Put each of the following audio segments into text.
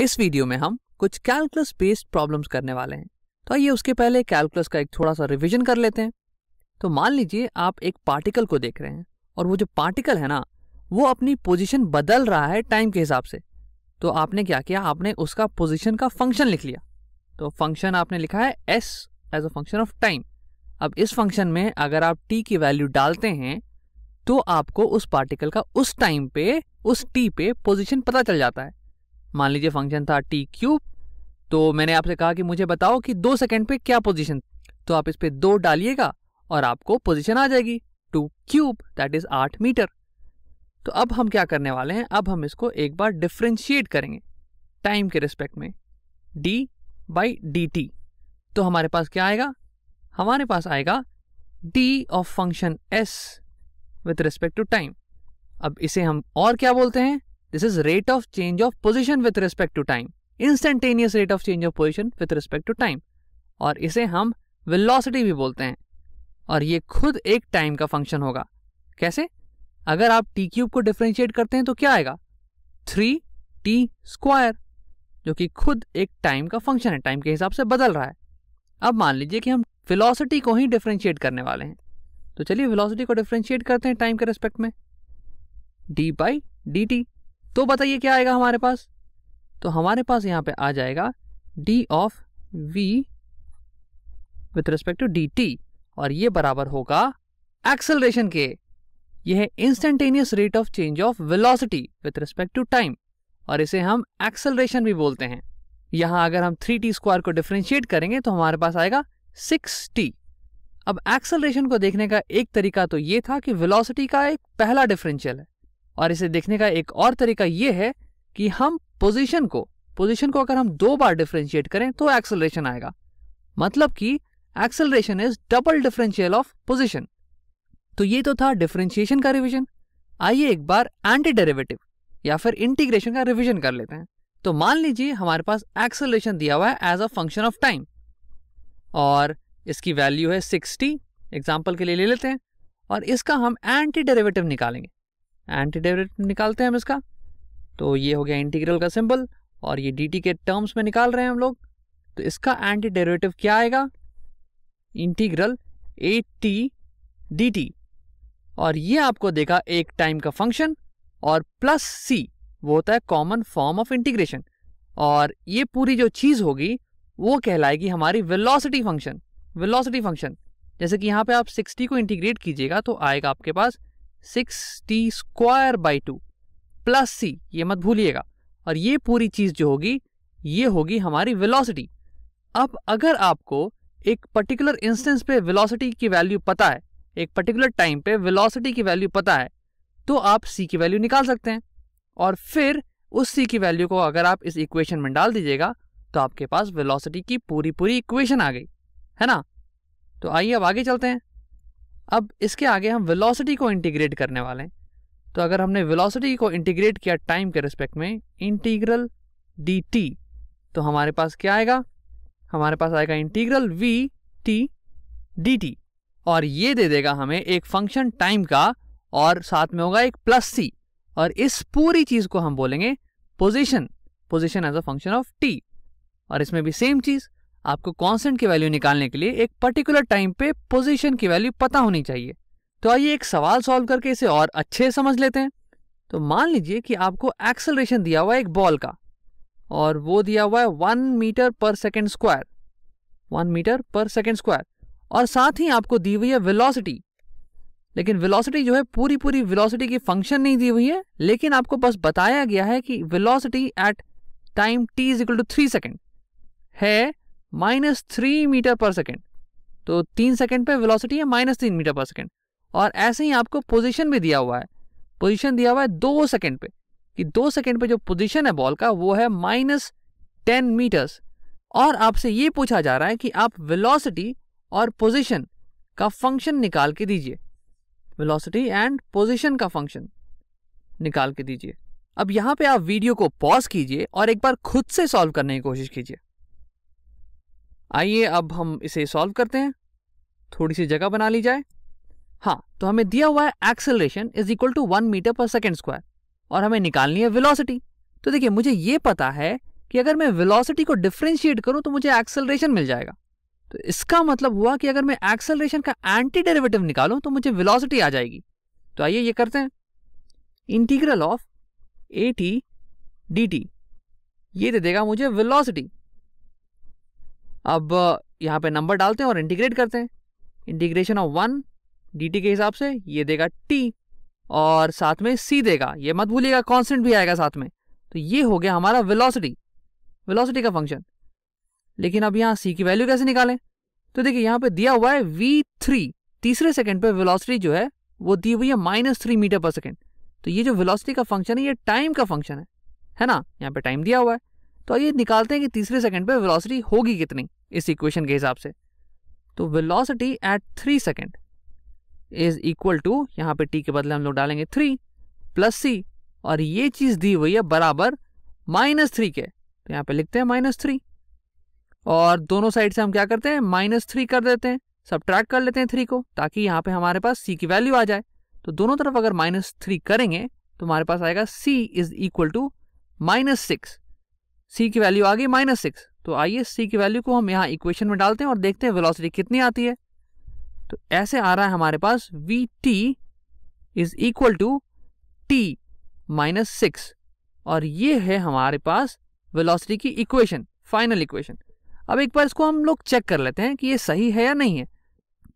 इस वीडियो में हम कुछ कैलकुलस बेस्ड प्रॉब्लम्स करने वाले हैं तो आइए उसके पहले कैलकुलस का एक थोड़ा सा रिविजन कर लेते हैं तो मान लीजिए आप एक पार्टिकल को देख रहे हैं और वो जो पार्टिकल है ना वो अपनी पोजीशन बदल रहा है टाइम के हिसाब से तो आपने क्या किया आपने उसका पोजिशन का फंक्शन लिख लिया तो फंक्शन आपने लिखा है S as a function of time अब इस फंक्शन में अगर आप टी की वैल्यू डालते हैं तो आपको उस पार्टिकल का उस टाइम पे उस टी पे पोजीशन पता चल जाता है मान लीजिए फंक्शन था टी क्यूब तो मैंने आपसे कहा कि मुझे बताओ कि दो सेकेंड पे क्या पोजीशन तो आप इस पर दो डालिएगा और आपको पोजीशन आ जाएगी टू क्यूब दैट इज आठ मीटर तो अब हम क्या करने वाले हैं अब हम इसको एक बार डिफ्रेंशिएट करेंगे टाइम के रिस्पेक्ट में डी बाई डी टी तो हमारे पास क्या आएगा हमारे पास आएगा D of function S with respect to time अब इसे हम और क्या बोलते हैं this is rate of change of position with respect to time instantaneous rate of change of position with respect to time और इसे हम वेलोसिटी भी बोलते हैं और ये खुद एक टाइम का फंक्शन होगा कैसे अगर आप टी क्यूब को डिफ्रेंशिएट करते हैं तो क्या आएगा थ्री टी स्क्वायर जो कि खुद एक टाइम का फंक्शन है टाइम के हिसाब से बदल रहा है अब मान लीजिए कि हम फिलोसिटी को ही डिफ्रेंशिएट करने वाले हैं तो चलिए फिलोसिटी को डिफ्रेंशिएट करते हैं टाइम के रेस्पेक्ट में डी बाई डी टी तो बताइए क्या आएगा हमारे पास तो हमारे पास यहां पे आ जाएगा D of V with respect to D T और ये बराबर होगा एक्सेलरेशन के यह है instantaneous rate of change of velocity with respect to time और इसे हम एक्सेलरेशन भी बोलते हैं यहां अगर हम थ्री टी स्क्वायर को डिफ्रेंशिएट करेंगे तो हमारे पास आएगा सिक्स टी अब एक्सेलरेशन को देखने का एक तरीका तो ये था कि वेलोसिटी का एक पहला डिफरेंशियल है और इसे देखने का एक और तरीका यह है कि हम पोजीशन को पोजीशन को अगर हम दो बार डिफ्रेंशिएट करें तो एक्सेलरेशन आएगा मतलब कि acceleration is double differential of position तो ये तो था डिफरेंशिएशन का रिविजन आइए एक बार एंटी डेरिवेटिव या फिर इंटीग्रेशन का रिविजन कर लेते हैं तो मान लीजिए हमारे पास एक्सेलरेशन दिया हुआ है as a function of time और इसकी वैल्यू है 60 एग्जाम्पल के लिए ले लेते हैं और इसका हम एंटी डेरिवेटिव निकालेंगे एंटी डेरेटिव निकालते हैं हम इसका तो ये हो गया इंटीग्रल का सिंबल और ये डी के टर्म्स में निकाल रहे हैं हम लोग तो इसका एंटी डेरेटिव क्या आएगा integral A T D T और ये आपको देखा एक टाइम का फंक्शन और प्लस सी वो होता है कॉमन फॉर्म ऑफ इंटीग्रेशन और ये पूरी जो चीज़ होगी वो कहलाएगी हमारी वेलोसिटी फंक्शन वेलोसिटी फंक्शन जैसे कि यहाँ पे आप 60 को इंटीग्रेट कीजिएगा तो आएगा आपके पास six T square by two plus C ये मत भूलिएगा और ये पूरी चीज़ जो होगी ये होगी हमारी वेलोसिटी अब अगर आपको एक पर्टिकुलर इंस्टेंस पे वेलोसिटी की वैल्यू पता है एक पर्टिकुलर टाइम पे वेलोसिटी की वैल्यू पता है तो आप सी की वैल्यू निकाल सकते हैं और फिर उस सी की वैल्यू को अगर आप इस इक्वेशन में डाल दीजिएगा तो आपके पास वेलोसिटी की पूरी पूरी इक्वेशन आ गई है ना तो आइए अब आगे चलते हैं अब इसके आगे हम वेलोसिटी को इंटीग्रेट करने वाले हैं तो अगर हमने वेलोसिटी को इंटीग्रेट किया टाइम के रिस्पेक्ट में इंटीग्रल डी टी तो हमारे पास क्या आएगा हमारे पास आएगा integral V T D T और ये दे देगा हमें एक फंक्शन टाइम का और साथ में होगा एक प्लस सी और इस पूरी चीज़ को हम बोलेंगे position position as a function of T और इसमें भी सेम चीज़ आपको कॉन्सेंट की वैल्यू निकालने के लिए एक पर्टिकुलर टाइम पे पोजिशन की वैल्यू पता होनी चाहिए तो आइए एक सवाल सॉल्व करके इसे और अच्छे समझ लेते हैं तो मान लीजिए कि आपको एक्सलरेशन दिया हुआ है एक बॉल का और वो दिया हुआ है one metre per second square one metre per second square और साथ ही आपको दी हुई है वेलोसिटी लेकिन वेलोसिटी जो है पूरी पूरी वेलोसिटी की फंक्शन नहीं दी हुई है लेकिन आपको बस बताया गया है कि velocity at time t is equal to three second है minus three metre per second तो तीन सेकेंड पे वेलोसिटी है माइनस तीन मीटर पर सेकेंड और ऐसे ही आपको पोजीशन भी दिया हुआ है पोजीशन दिया हुआ है दो सेकेंड पे कि दो सेकेंड पे जो पोजीशन है बॉल का वो है माइनस टेन मीटर्स और आपसे ये पूछा जा रहा है कि आप वेलोसिटी और पोजीशन का फंक्शन निकाल के दीजिए वेलोसिटी एंड पोजीशन का फंक्शन निकाल के दीजिए अब यहाँ पे आप वीडियो को पॉज कीजिए और एक बार खुद से सॉल्व करने की कोशिश कीजिए आइए अब हम इसे सॉल्व करते हैं थोड़ी सी जगह बना ली जाए हाँ तो हमें दिया हुआ है acceleration is equal to one metre per second square और हमें निकालनी है विलोसिटी तो देखिए मुझे ये पता है कि अगर मैं विलोसिटी को डिफ्रेंशिएट करूँ तो मुझे एक्सेलरेशन मिल जाएगा तो इसका मतलब हुआ कि अगर मैं एक्सेलरेशन का एंटी डेरिवेटिव निकालू तो मुझे वेलोसिटी आ जाएगी तो आइए ये करते हैं integral of a T D t ये दे देगा मुझे विलॉसिटी अब यहाँ पे नंबर डालते हैं और इंटीग्रेट करते हैं इंटीग्रेशन ऑफ वन डी के हिसाब से ये देगा टी और साथ में सी देगा ये मत भूलिएगा कॉन्स्टेंट भी आएगा साथ में तो ये हो गया हमारा विलोसिटी विलोसिटी का फंक्शन लेकिन अब यहाँ सी की वैल्यू कैसे निकालें तो देखिए यहाँ पे दिया हुआ है वी थ्री तीसरे सेकंड पे वेलोसिटी जो है वो दी हुई है minus three metre per second तो ये जो वेलोसिटी का फंक्शन है ये टाइम का फंक्शन है है ना यहाँ पे टाइम दिया हुआ है तो ये निकालते हैं कि तीसरे सेकंड पे वेलोसिटी होगी कितनी इस इक्वेशन के हिसाब से तो velocity at three second is equal to यहाँ पे टी के बदले हम लोग डालेंगे थ्री प्लस सी और ये चीज़ दी हुई है बराबर माइनस थ्री के तो यहाँ पे लिखते हैं माइनस थ्री और दोनों साइड से हम क्या करते हैं माइनस थ्री कर देते हैं सब ट्रैक कर लेते हैं थ्री को ताकि यहाँ पे हमारे पास सी की वैल्यू आ जाए तो दोनों तरफ अगर माइनस थ्री करेंगे तो हमारे पास आएगा C is equal to minus six C की वैल्यू आ गई माइनस सिक्स तो आइए सी की वैल्यू को हम यहाँ इक्वेशन में डालते हैं और देखते हैं वेलोसिटी कितनी आती है तो ऐसे आ रहा है हमारे पास v t is equal to t minus six और ये है हमारे पास वेलोसिटी की इक्वेशन फाइनल इक्वेशन अब एक बार इसको हम लोग चेक कर लेते हैं कि ये सही है या नहीं है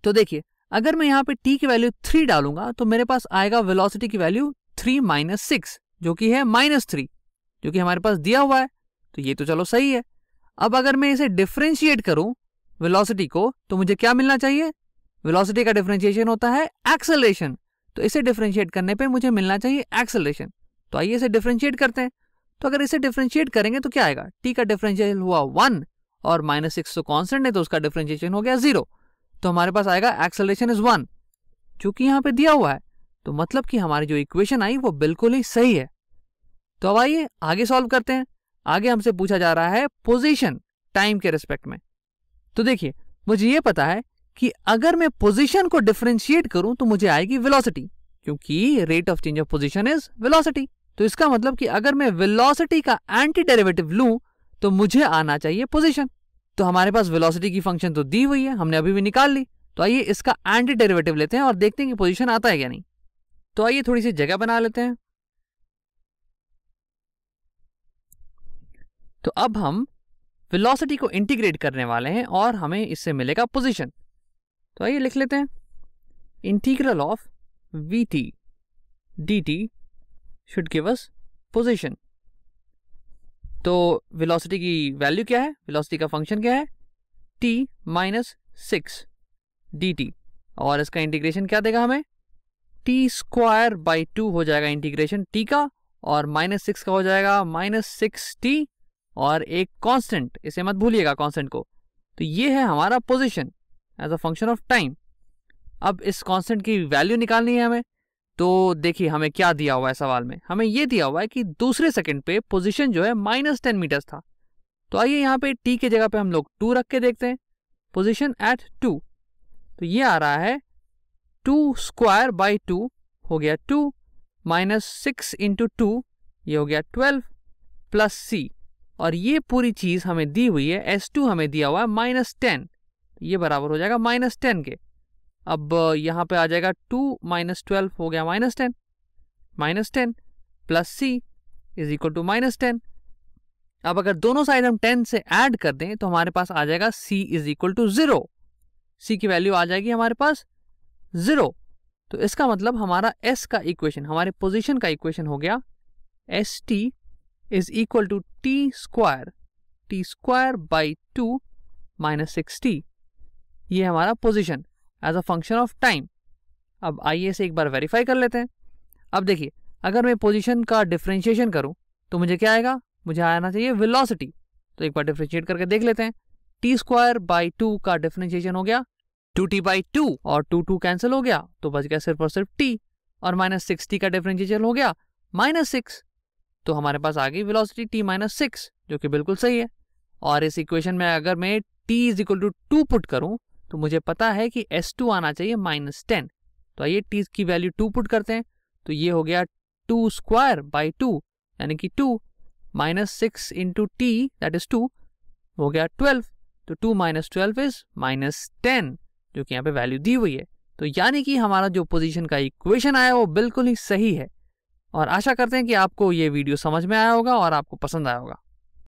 तो देखिए अगर मैं यहाँ पे टी की वैल्यू थ्री डालूंगा तो मेरे पास आएगा वेलोसिटी की वैल्यू थ्री माइनस सिक्स जो कि है माइनस थ्री जो कि हमारे पास दिया हुआ है तो ये तो चलो सही है अब अगर मैं इसे डिफ्रेंशिएट करूं वेलोसिटी को तो मुझे क्या मिलना चाहिए वेलोसिटी का डिफ्रेंशिएशन होता है एक्सेलरेशन तो इसे डिफ्रेंशिएट करने पे मुझे मिलना चाहिए एक्सेलरेशन तो आइए इसे डिफ्रेंशिएट करते हैं तो अगर इसे डिफ्रेंशिएट करेंगे तो क्या आएगा टी का डिफ्रेंशिएशन हुआ वन और माइनस सिक्स तो कॉन्स्टेंट है तो उसका डिफ्रेंशिएशन हो गया जीरो तो हमारे पास आएगा एक्सेलरेशन इज वन चूंकि यहाँ पे दिया हुआ है तो मतलब कि हमारी जो इक्वेशन आई वो बिल्कुल ही सही है तो अब आइए आगे सॉल्व करते हैं आगे हमसे पूछा जा रहा है पोजीशन टाइम के रिस्पेक्ट में तो देखिए मुझे यह पता है कि अगर मैं पोजीशन को डिफ्रेंशिएट करूं तो मुझे आएगी वेलोसिटी क्योंकि rate of change of position is velocity तो इसका मतलब कि अगर मैं वेलोसिटी का एंटी डेरिवेटिव लूं तो मुझे आना चाहिए पोजीशन तो हमारे पास वेलोसिटी की फंक्शन तो दी हुई है हमने अभी भी निकाल ली तो आइए इसका एंटी डेरिवेटिव लेते हैं और देखते हैं कि पोजिशन आता है या नहीं तो आइए थोड़ी सी जगह बना लेते हैं तो अब हम वेलोसिटी को इंटीग्रेट करने वाले हैं और हमें इससे मिलेगा पोजीशन तो आइए लिख लेते हैं integral of v T D t should give us position तो वेलोसिटी की वैल्यू क्या है वेलोसिटी का फंक्शन क्या है t minus six d T और इसका इंटीग्रेशन क्या देगा हमें टी स्क्वायर बाई टू हो जाएगा इंटीग्रेशन टी का और माइनस सिक्स का हो जाएगा माइनस सिक्स टी और एक कांस्टेंट इसे मत भूलिएगा कांस्टेंट को तो ये है हमारा position as a function of time अब इस कांस्टेंट की वैल्यू निकालनी है हमें तो देखिए हमें क्या दिया हुआ है सवाल में हमें ये दिया हुआ है कि दूसरे सेकंड पे पोजीशन जो है माइनस टेन मीटर्स था तो आइए यहाँ पे टी के जगह पे हम लोग टू रख के देखते हैं पोजीशन एट टू तो ये आ रहा है टू स्क्वायर बाई टू हो गया two minus six into two ये हो गया ट्वेल्व प्लस सी और ये पूरी चीज़ हमें दी हुई है एस टू हमें दिया हुआ है माइनस टेन ये बराबर हो जाएगा माइनस टेन के अब यहाँ पे आ जाएगा टू माइनस ट्वेल्व हो गया minus ten minus ten plus c is equal to minus ten अब अगर दोनों साइड हम टेन से ऐड कर दें तो हमारे पास आ जाएगा C is equal to zero C की वैल्यू आ जाएगी हमारे पास ज़ीरो तो इसका मतलब हमारा एस का इक्वेशन हमारे पोजिशन का इक्वेशन हो गया s t is equal to t square t square by 2 minus six t ये हमारा position as a function of time अब आइए से एक बार वेरीफाई कर लेते हैं अब देखिए अगर मैं पोजिशन का डिफ्रेंशिएशन करूं तो मुझे क्या आएगा मुझे आना चाहिए वेलोसिटी तो एक बार डिफ्रेंशिएट करके देख लेते हैं टी स्क्वायर बाई टू का डिफ्रेंशिएशन हो गया टू टी बाई टू और टू टू कैंसिल हो गया तो बच गया सिर्फ और सिर्फ टी और माइनस सिक्स का डिफ्रेंशिएशन हो गया माइनस सिक्स तो हमारे पास आ गई वेलोसिटी टी माइनस सिक्स जो कि बिल्कुल सही है और इस इक्वेशन में अगर मैं t is equal to two put करूं तो मुझे पता है कि एस टू आना चाहिए माइनस टेन तो आइए टी की वैल्यू टू पुट करते हैं तो ये हो गया टू स्क्वायर बाई टू यानी कि two minus six into t that is two हो गया ट्वेल्व तो two minus twelve is minus ten जो कि यहाँ पे वैल्यू दी हुई है तो यानी कि हमारा जो पोजीशन का इक्वेशन आया वो बिल्कुल ही सही है और आशा करते हैं कि आपको ये वीडियो समझ में आया होगा और आपको पसंद आया होगा